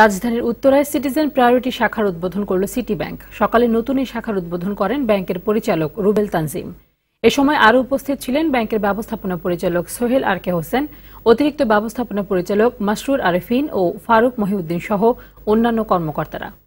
রাজধানীর উত্তরায় citizen priority শাখার উদ্বোধন করল সিটি ব্যাংক সকালে নতুন এই শাখার উদ্বোধন করেন ব্যাংকের পরিচালক রুবেল তানজিম এ সময় আরও উপস্থিত ছিলেন ব্যাংকের ব্যবস্থাপনা পরিচালক সোহেল আর কে হোসেন অতিরিক্ত ব্যবস্থাপনা পরিচালক মাসরুর আরেফিন ও ফারুক মহিউদ্দিন সহ অন্যান্য কর্মকর্তারা